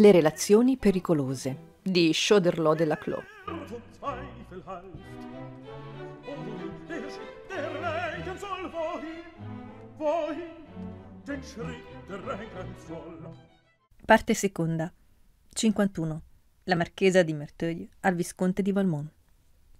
Le relazioni pericolose di Schoderlo della Clos. Parte seconda 51. La marchesa di Merteuil al visconte di Valmont.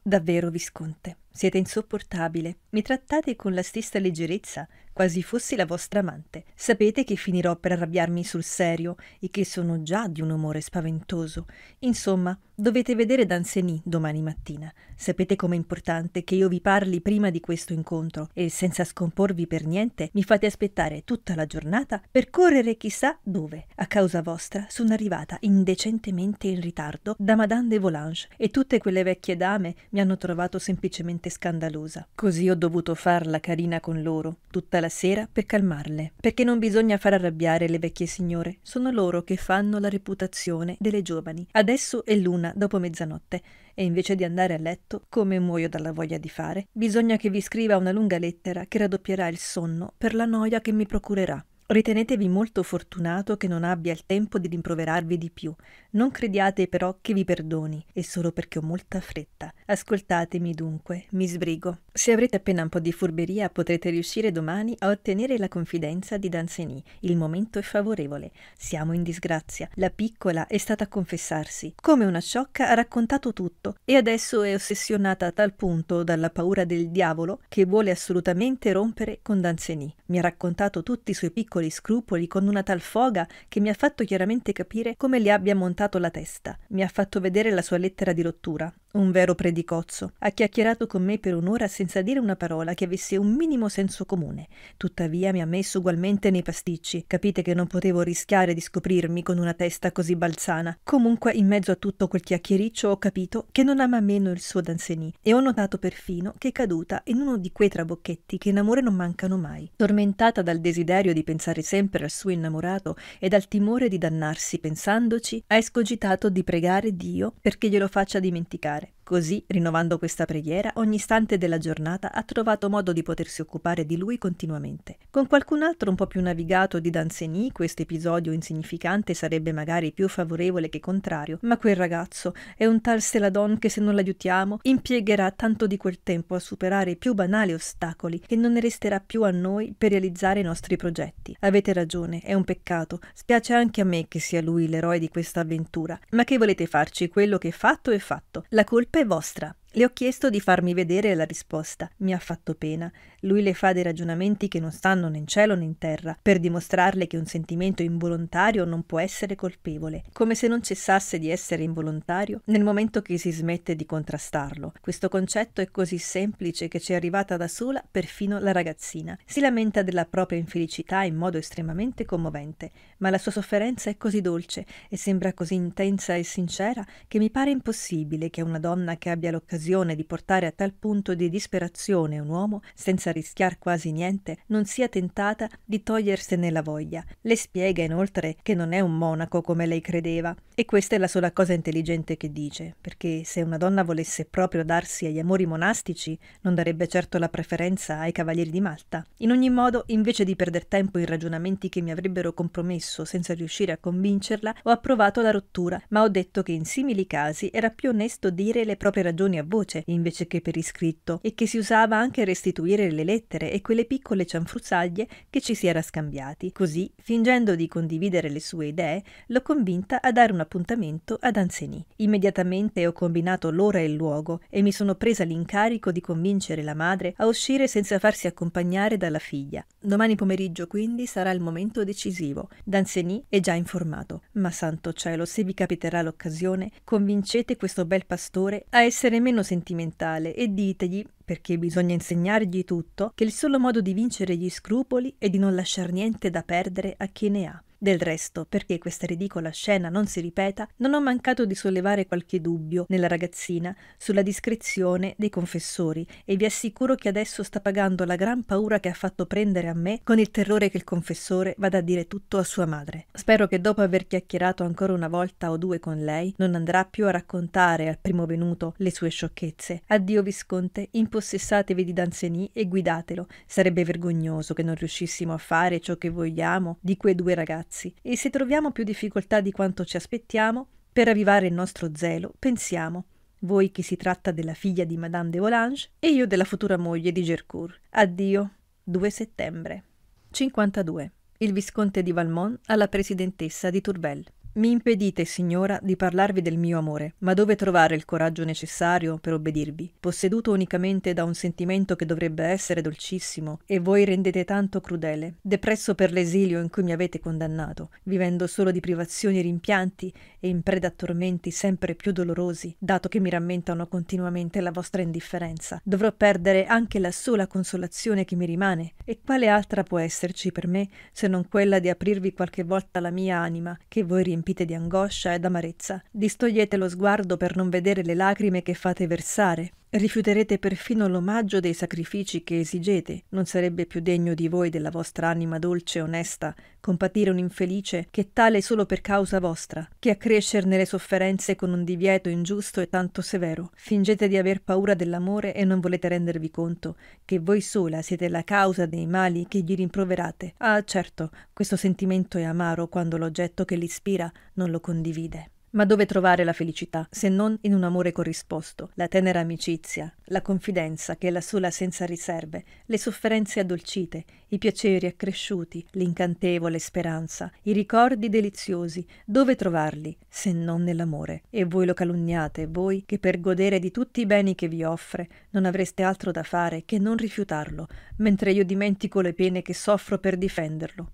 Davvero visconte. Siete insopportabile. Mi trattate con la stessa leggerezza, quasi fossi la vostra amante. Sapete che finirò per arrabbiarmi sul serio e che sono già di un umore spaventoso. Insomma, dovete vedere Danseny domani mattina. Sapete com'è importante che io vi parli prima di questo incontro e senza scomporvi per niente mi fate aspettare tutta la giornata per correre chissà dove. A causa vostra sono arrivata indecentemente in ritardo da Madame de Volanges e tutte quelle vecchie dame mi hanno trovato semplicemente veramente scandalosa. Così ho dovuto farla carina con loro, tutta la sera, per calmarle. Perché non bisogna far arrabbiare le vecchie signore. Sono loro che fanno la reputazione delle giovani. Adesso è l'una dopo mezzanotte e invece di andare a letto, come muoio dalla voglia di fare, bisogna che vi scriva una lunga lettera che raddoppierà il sonno per la noia che mi procurerà. Ritenetevi molto fortunato che non abbia il tempo di rimproverarvi di più. Non crediate però che vi perdoni, e solo perché ho molta fretta. Ascoltatemi dunque, mi sbrigo. Se avrete appena un po' di furberia potrete riuscire domani a ottenere la confidenza di Danzeni. Il momento è favorevole. Siamo in disgrazia. La piccola è stata a confessarsi. Come una sciocca ha raccontato tutto e adesso è ossessionata a tal punto dalla paura del diavolo che vuole assolutamente rompere con Danzeni. Mi ha raccontato tutti i suoi piccoli scrupoli con una tal foga che mi ha fatto chiaramente capire come le abbia montato la testa. Mi ha fatto vedere la sua lettera di rottura un vero predicozzo. Ha chiacchierato con me per un'ora senza dire una parola che avesse un minimo senso comune. Tuttavia mi ha messo ugualmente nei pasticci. Capite che non potevo rischiare di scoprirmi con una testa così balzana. Comunque, in mezzo a tutto quel chiacchiericcio ho capito che non ama meno il suo Danzeni e ho notato perfino che è caduta in uno di quei trabocchetti che in amore non mancano mai. Tormentata dal desiderio di pensare sempre al suo innamorato e dal timore di dannarsi pensandoci, ha escogitato di pregare Dio perché glielo faccia dimenticare it. Così, rinnovando questa preghiera, ogni istante della giornata ha trovato modo di potersi occupare di lui continuamente. Con qualcun altro un po' più navigato di Danzeni, questo episodio insignificante sarebbe magari più favorevole che contrario, ma quel ragazzo è un tal Seladon che se non l'aiutiamo impiegherà tanto di quel tempo a superare i più banali ostacoli che non ne resterà più a noi per realizzare i nostri progetti. Avete ragione, è un peccato. Spiace anche a me che sia lui l'eroe di questa avventura. Ma che volete farci? Quello che è fatto è fatto. La colpa vostra. Le ho chiesto di farmi vedere la risposta. Mi ha fatto pena. Lui le fa dei ragionamenti che non stanno né in cielo né in terra, per dimostrarle che un sentimento involontario non può essere colpevole, come se non cessasse di essere involontario nel momento che si smette di contrastarlo. Questo concetto è così semplice che ci è arrivata da sola perfino la ragazzina. Si lamenta della propria infelicità in modo estremamente commovente, ma la sua sofferenza è così dolce e sembra così intensa e sincera che mi pare impossibile che una donna che abbia l'occasione l'illusione di portare a tal punto di disperazione un uomo, senza rischiar quasi niente, non sia tentata di togliersene la voglia. Le spiega inoltre che non è un monaco come lei credeva, e questa è la sola cosa intelligente che dice, perché se una donna volesse proprio darsi agli amori monastici, non darebbe certo la preferenza ai cavalieri di Malta. In ogni modo, invece di perdere tempo in ragionamenti che mi avrebbero compromesso senza riuscire a convincerla, ho approvato la rottura, ma ho detto che in simili casi era più onesto dire le proprie ragioni a voi voce invece che per iscritto e che si usava anche a restituire le lettere e quelle piccole cianfruzzaglie che ci si era scambiati. Così, fingendo di condividere le sue idee, l'ho convinta a dare un appuntamento ad Anzeni. Immediatamente ho combinato l'ora e il luogo e mi sono presa l'incarico di convincere la madre a uscire senza farsi accompagnare dalla figlia. Domani pomeriggio, quindi, sarà il momento decisivo. D'Anzeni è già informato. Ma santo cielo, se vi capiterà l'occasione, convincete questo bel pastore a essere meno meno sentimentale e ditegli, perché bisogna insegnargli tutto, che il solo modo di vincere gli scrupoli è di non lasciar niente da perdere a chi ne ha. Del resto, perché questa ridicola scena non si ripeta, non ho mancato di sollevare qualche dubbio nella ragazzina sulla discrezione dei confessori e vi assicuro che adesso sta pagando la gran paura che ha fatto prendere a me con il terrore che il confessore vada a dire tutto a sua madre. Spero che dopo aver chiacchierato ancora una volta o due con lei non andrà più a raccontare al primo venuto le sue sciocchezze. Addio Visconte, impossessatevi di Danzeni e guidatelo. Sarebbe vergognoso che non riuscissimo a fare ciò che vogliamo di quei due ragazzi palazzi e se troviamo più difficoltà di quanto ci aspettiamo, per avvivare il nostro zelo, pensiamo voi che si tratta della figlia di Madame de Volanges e io della futura moglie di Gercourt. Addio. 2 settembre. 52. Il visconte di Valmont alla presidentessa di Tourvel. Mi impedite, signora, di parlarvi del mio amore, ma dove trovare il coraggio necessario per obbedirvi, posseduto unicamente da un sentimento che dovrebbe essere dolcissimo, e voi rendete tanto crudele, depresso per l'esilio in cui mi avete condannato, vivendo solo di privazioni e rimpianti, e in preda a tormenti sempre più dolorosi, dato che mi rammentano continuamente la vostra indifferenza, dovrò perdere anche la sola consolazione che mi rimane, e quale altra può esserci per me, se non quella di aprirvi qualche volta la mia anima, che voi riempite riempite di angoscia ed amarezza. Distogliete lo sguardo per non vedere le lacrime che fate versare, Rifiuterete perfino l'omaggio dei sacrifici che esigete. Non sarebbe più degno di voi, della vostra anima dolce e onesta, compatire un infelice che è tale solo per causa vostra, che accrescerne le sofferenze con un divieto ingiusto e tanto severo. Fingete di aver paura dell'amore e non volete rendervi conto che voi sola siete la causa dei mali che gli rimproverate. Ah, certo, questo sentimento è amaro quando l'oggetto che l'ispira non lo condivide. Ma dove trovare la felicità se non in un amore corrisposto, la tenera amicizia, la confidenza che è la sola senza riserve, le sofferenze addolcite, i piaceri accresciuti, l'incantevole speranza, i ricordi deliziosi, dove trovarli se non nell'amore? E voi lo calunniate, voi che per godere di tutti i beni che vi offre non avreste altro da fare che non rifiutarlo, mentre io dimentico le pene che soffro per difenderlo.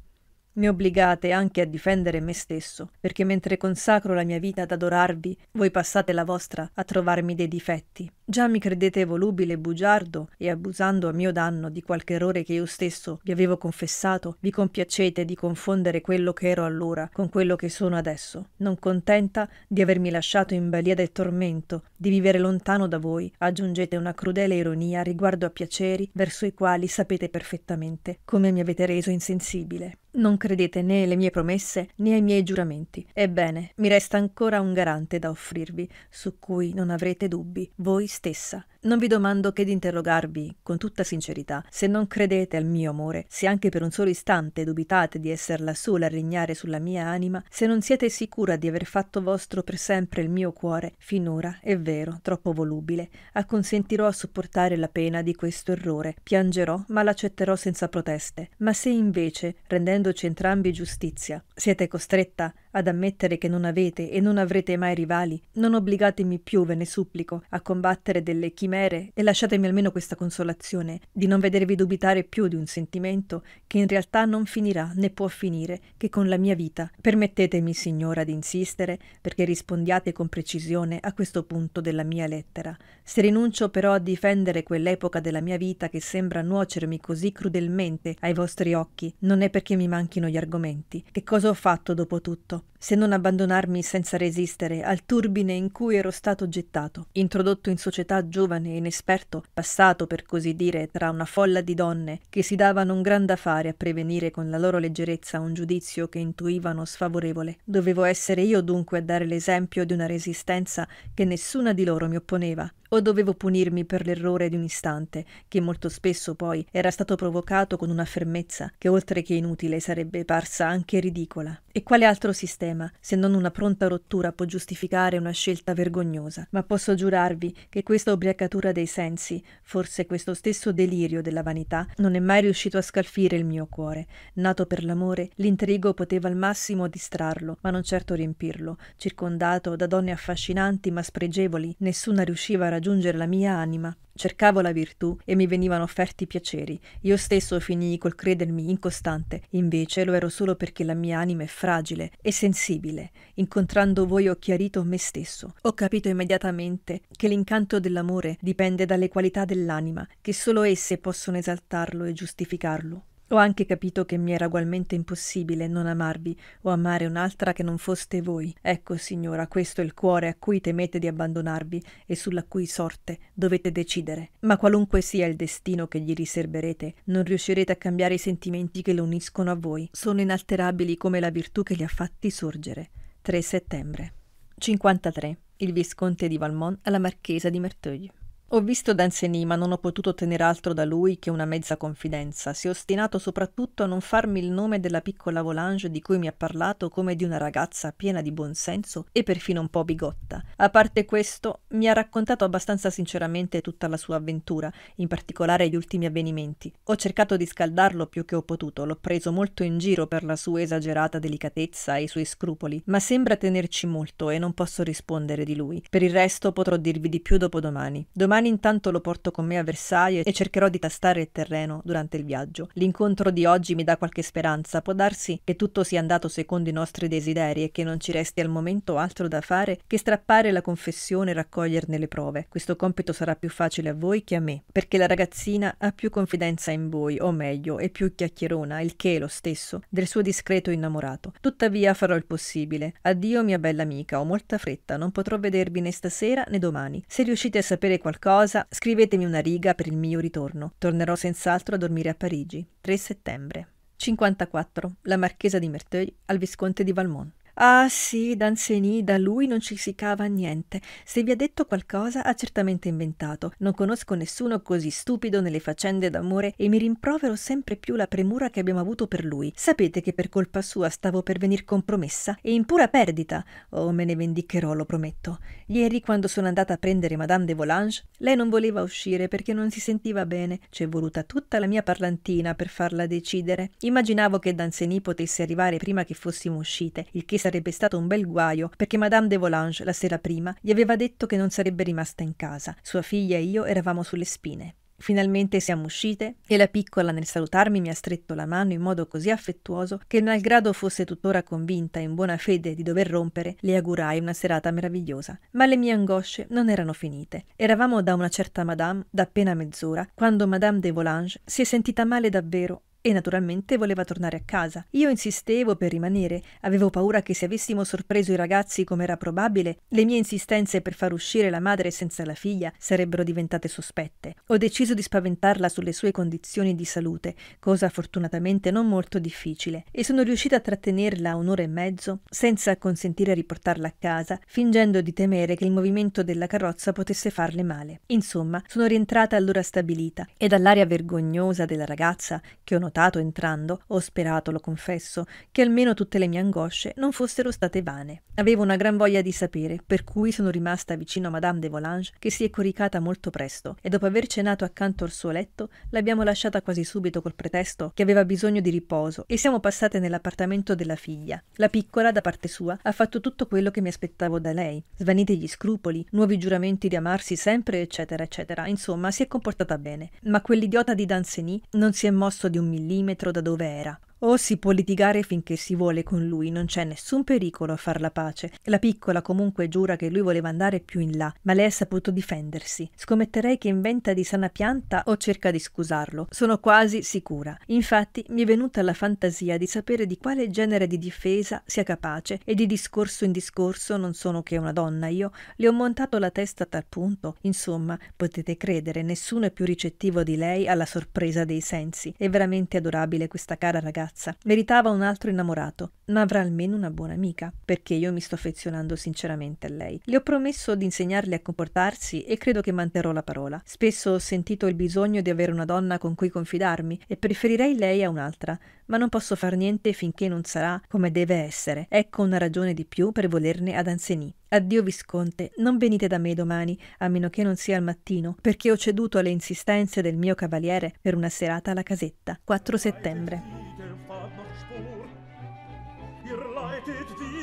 Mi obbligate anche a difendere me stesso, perché mentre consacro la mia vita ad adorarvi, voi passate la vostra a trovarmi dei difetti. Già mi credete volubile, e bugiardo, e abusando a mio danno di qualche errore che io stesso vi avevo confessato, vi compiacete di confondere quello che ero allora con quello che sono adesso, non contenta di avermi lasciato in balia del tormento, di vivere lontano da voi, aggiungete una crudele ironia riguardo a piaceri verso i quali sapete perfettamente come mi avete reso insensibile. Non credete né alle mie promesse né ai miei giuramenti. Ebbene, mi resta ancora un garante da offrirvi, su cui non avrete dubbi, voi stessa non vi domando che di interrogarvi, con tutta sincerità, se non credete al mio amore, se anche per un solo istante dubitate di esser la sola a regnare sulla mia anima, se non siete sicura di aver fatto vostro per sempre il mio cuore, finora, è vero, troppo volubile, acconsentirò a sopportare la pena di questo errore, piangerò, ma l'accetterò senza proteste. Ma se invece, rendendoci entrambi giustizia, siete costretta ad ammettere che non avete e non avrete mai rivali, non obbligatemi più, ve ne supplico, a combattere delle chimiche chimere e lasciatemi almeno questa consolazione di non vedervi dubitare più di un sentimento che in realtà non finirà né può finire che con la mia vita. Permettetemi, signora, di insistere perché rispondiate con precisione a questo punto della mia lettera. Se rinuncio però a difendere quell'epoca della mia vita che sembra nuocermi così crudelmente ai vostri occhi, non è perché mi manchino gli argomenti. Che cosa ho fatto dopo tutto? se non abbandonarmi senza resistere al turbine in cui ero stato gettato, introdotto in società giovane e inesperto, passato per così dire tra una folla di donne che si davano un gran da fare a prevenire con la loro leggerezza un giudizio che intuivano sfavorevole. Dovevo essere io dunque a dare l'esempio di una resistenza che nessuna di loro mi opponeva, o dovevo punirmi per l'errore di un istante, che molto spesso poi era stato provocato con una fermezza che oltre che inutile sarebbe parsa anche ridicola. E quale altro sistema? problema, se non una pronta rottura può giustificare una scelta vergognosa, ma posso giurarvi che questa ubriacatura dei sensi, forse questo stesso delirio della vanità, non è mai riuscito a scalfire il mio cuore. Nato per l'amore, l'intrigo poteva al massimo distrarlo, ma non certo riempirlo. Circondato da donne affascinanti ma spregevoli, nessuna riusciva a raggiungere la mia anima. Cercavo la virtù e mi venivano offerti piaceri. Io stesso finii col credermi incostante, invece lo ero solo perché la mia anima è fragile e sensibile. Incontrando voi ho chiarito me stesso. Ho capito immediatamente che l'incanto dell'amore dipende dalle qualità dell'anima, che solo esse possono esaltarlo e giustificarlo. Ho anche capito che mi era ugualmente impossibile non amarvi o amare un'altra che non foste voi. Ecco, signora, questo è il cuore a cui temete di abbandonarvi e sulla cui sorte dovete decidere. Ma qualunque sia il destino che gli riserverete, non riuscirete a cambiare i sentimenti che lo uniscono a voi. Sono inalterabili come la virtù che li ha fatti sorgere. 3 settembre 53. Il visconte di Valmont alla marchesa di Merteuil. Ho visto Danzeni, ma non ho potuto ottenere altro da lui che una mezza confidenza. Si è ostinato soprattutto a non farmi il nome della piccola Volange di cui mi ha parlato come di una ragazza piena di buonsenso e perfino un po' bigotta. A parte questo, mi ha raccontato abbastanza sinceramente tutta la sua avventura, in particolare gli ultimi avvenimenti. Ho cercato di scaldarlo più che ho potuto, l'ho preso molto in giro per la sua esagerata delicatezza e i suoi scrupoli, ma sembra tenerci molto e non posso rispondere di lui. Per il resto potrò dirvi di più dopo domani. Domani Giovanni intanto lo porto con me a Versailles e cercherò di tastare il terreno durante il viaggio. L'incontro di oggi mi dà qualche speranza, può darsi che tutto sia andato secondo i nostri desideri e che non ci resti al momento altro da fare che strappare la confessione e raccoglierne le prove. Questo compito sarà più facile a voi che a me, perché la ragazzina ha più confidenza in voi, o meglio, è più chiacchierona, il che è lo stesso, del suo discreto innamorato. Tuttavia farò il possibile. Addio mia bella amica, ho molta fretta, non potrò vedervi né stasera né domani. Se riuscite a sapere qualcosa cosa, scrivetemi una riga per il mio ritorno. Tornerò senz'altro a dormire a Parigi. 3 settembre. 54. La Marchesa di Merteuil al Visconte di Valmont. Ah sì, Danseni, da lui non ci si cava niente. Se vi ha detto qualcosa, ha certamente inventato. Non conosco nessuno così stupido nelle faccende d'amore e mi rimprovero sempre più la premura che abbiamo avuto per lui. Sapete che per colpa sua stavo per venir compromessa e in pura perdita. Oh, me ne vendicherò, lo prometto. Ieri, quando sono andata a prendere Madame de Volange, lei non voleva uscire perché non si sentiva bene. Ci è voluta tutta la mia parlantina per farla decidere. Immaginavo che Danzenì potesse arrivare prima che fossimo uscite, il che sarebbe stato un bel guaio perché Madame de Volanges la sera prima gli aveva detto che non sarebbe rimasta in casa. Sua figlia e io eravamo sulle spine. Finalmente siamo uscite e la piccola nel salutarmi mi ha stretto la mano in modo così affettuoso che, malgrado fosse tuttora convinta in buona fede di dover rompere, le augurai una serata meravigliosa. Ma le mie angosce non erano finite. Eravamo da una certa madame da appena mezz'ora, quando madame de Volanges si è sentita male davvero e naturalmente voleva tornare a casa. Io insistevo per rimanere, avevo paura che se avessimo sorpreso i ragazzi come era probabile, le mie insistenze per far uscire la madre senza la figlia sarebbero diventate sospette. Ho deciso di spaventarla sulle sue condizioni di salute, cosa fortunatamente non molto difficile, e sono riuscita a trattenerla un'ora e mezzo senza consentire a riportarla a casa, fingendo di temere che il movimento della carrozza potesse farle male. Insomma, sono rientrata all'ora stabilita e dall'aria vergognosa della ragazza che ho notato notato entrando, ho sperato, lo confesso, che almeno tutte le mie angosce non fossero state vane. Avevo una gran voglia di sapere, per cui sono rimasta vicino a Madame de Volange, che si è coricata molto presto, e dopo aver cenato accanto al suo letto, l'abbiamo lasciata quasi subito col pretesto che aveva bisogno di riposo, e siamo passate nell'appartamento della figlia. La piccola, da parte sua, ha fatto tutto quello che mi aspettavo da lei, svaniti gli scrupoli, nuovi giuramenti di amarsi sempre, eccetera, eccetera. Insomma, si è comportata bene. Ma quell'idiota di Danzeni non si è mosso di un millimetro millimetro da dove era o si può litigare finché si vuole con lui, non c'è nessun pericolo a far la pace. La piccola comunque giura che lui voleva andare più in là, ma lei ha saputo difendersi. Scommetterei che inventa di sana pianta o cerca di scusarlo. Sono quasi sicura. Infatti mi è venuta la fantasia di sapere di quale genere di difesa sia capace e di discorso in discorso non sono che una donna io, le ho montato la testa a tal punto, insomma, potete credere, nessuno è più ricettivo di lei alla sorpresa dei sensi. È veramente adorabile questa cara ragazza ragazza, meritava un altro innamorato, ma avrà almeno una buona amica, perché io mi sto affezionando sinceramente a lei. Le ho promesso di insegnarle a comportarsi e credo che manterrò la parola. Spesso ho sentito il bisogno di avere una donna con cui confidarmi e preferirei lei a un'altra, ma non posso far niente finché non sarà come deve essere. Ecco una ragione di più per volerne ad Ansenì. Addio Visconte, non venite da me domani, a meno che non sia al mattino, perché ho ceduto alle insistenze del mio cavaliere per una serata alla casetta. 4 settembre.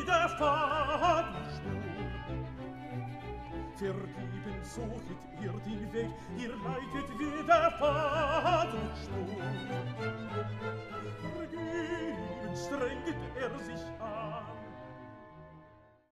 der Faden schnur. Vergeben suchet ihr den Weg, ihr leitet wie der Faden schnur. Vergeben strengt er sich an,